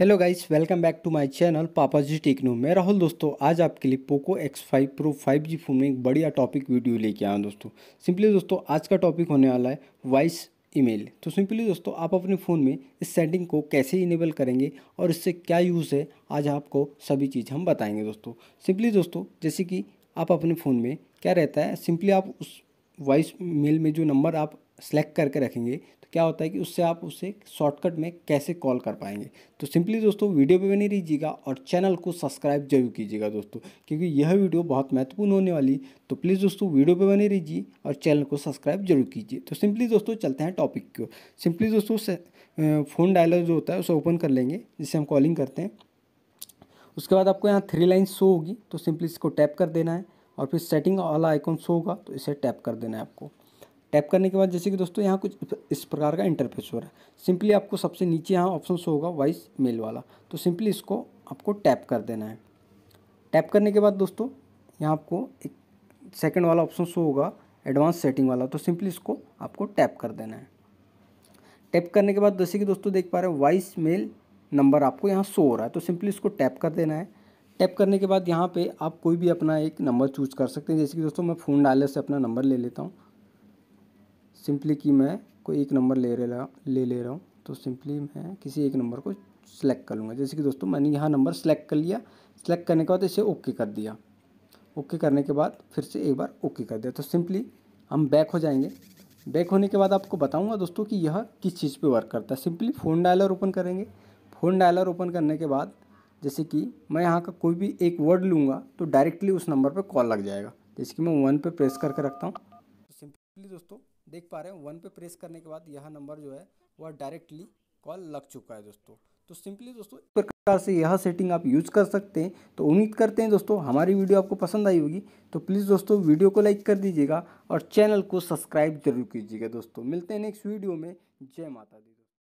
hello guys welcome back to my channel papa ji techno मैं राहुल दोस्तों आज आपके लिए Poco X five pro five G phone में एक बढ़िया टॉपिक वीडियो लेके आया दोस्तों सिंपली दोस्तों आज का टॉपिक होने वाला है वॉइस ईमेल तो सिंपली दोस्तों आप अपने फ़ोन में इस सेटिंग को कैसे इनेबल करेंगे और इससे क्या यूज़ है आज आपको सभी चीज़ हम बताएंगे दोस्तों सिंपली दोस्तों जैसे कि आप अपने फ़ोन में क्या रहता है सिंपली आप उस वॉइस मेल में जो नंबर आप सेलेक्ट करके रखेंगे तो क्या होता है कि उससे आप उसे शॉर्टकट में कैसे कॉल कर पाएंगे तो सिंपली दोस्तों वीडियो पे बने रहिएगा और चैनल को सब्सक्राइब जरूर कीजिएगा दोस्तों क्योंकि यह वीडियो बहुत महत्वपूर्ण होने वाली तो प्लीज़ दोस्तों वीडियो पे बने रहिए और चैनल को सब्सक्राइब जरूर कीजिए तो सिंपली दोस्तों चलते हैं टॉपिक को सिंपली दोस्तों फ़ोन डायलर जो होता है उसे ओपन कर लेंगे जिससे हम कॉलिंग करते हैं उसके बाद आपको यहाँ थ्री लाइन शो होगी तो सिंपली इसको टैप कर देना है और फिर सेटिंग वाला आइकॉन शो होगा तो इसे टैप कर देना है आपको टैप करने के बाद जैसे कि दोस्तों यहाँ कुछ इस प्रकार का इंटरफेस हो रहा है सिंपली आपको सबसे नीचे यहाँ ऑप्शन शो होगा वॉइस मेल वाला तो सिंपली इसको आपको टैप कर देना है टैप करने के बाद दोस्तों यहाँ आपको एक सेकेंड वाला ऑप्शन शो होगा एडवांस सेटिंग वाला तो सिंपली इसको आपको टैप कर देना है टैप करने के बाद जैसे कि दोस्तों देख पा रहे हो वॉइस मेल नंबर आपको यहाँ शो हो रहा है तो सिंपली इसको टैप कर देना है टैप करने के बाद यहाँ पे आप कोई भी अपना एक नंबर चूज कर सकते हैं जैसे कि दोस्तों मैं फ़ोन डायलर से अपना नंबर ले लेता हूँ सिंपली कि मैं कोई एक नंबर ले रहा ले ले रहा हूँ तो सिंपली मैं किसी एक नंबर को सिलेक्ट कर लूँगा जैसे कि दोस्तों मैंने यहाँ नंबर सेलेक्ट कर लिया सेलेक्ट करने के बाद इसे ओके कर दिया ओके करने के बाद फिर से एक बार ओके कर दिया तो सिंपली हम बैक हो जाएंगे बैक होने के बाद आपको बताऊँगा दोस्तों कि यह किस चीज़ पर वर्क करता है सिंपली फ़ोन डायलर ओपन करेंगे फ़ोन डायलर ओपन करने के बाद जैसे कि मैं यहाँ का कोई भी एक वर्ड लूँगा तो डायरेक्टली उस नंबर पर कॉल लग जाएगा जैसे कि मैं वन पर प्रेस करके रखता हूँ तो सिंपली दोस्तों देख पा रहे हैं वन पे प्रेस करने के बाद यह नंबर जो है वह डायरेक्टली कॉल लग चुका है दोस्तों तो सिंपली दोस्तों इस प्रकार से यह सेटिंग आप यूज़ कर सकते हैं तो उम्मीद करते हैं दोस्तों हमारी वीडियो आपको पसंद आई होगी तो प्लीज़ दोस्तों वीडियो को लाइक कर दीजिएगा और चैनल को सब्सक्राइब जरूर कीजिएगा दोस्तों मिलते हैं नेक्स्ट वीडियो में जय माता दी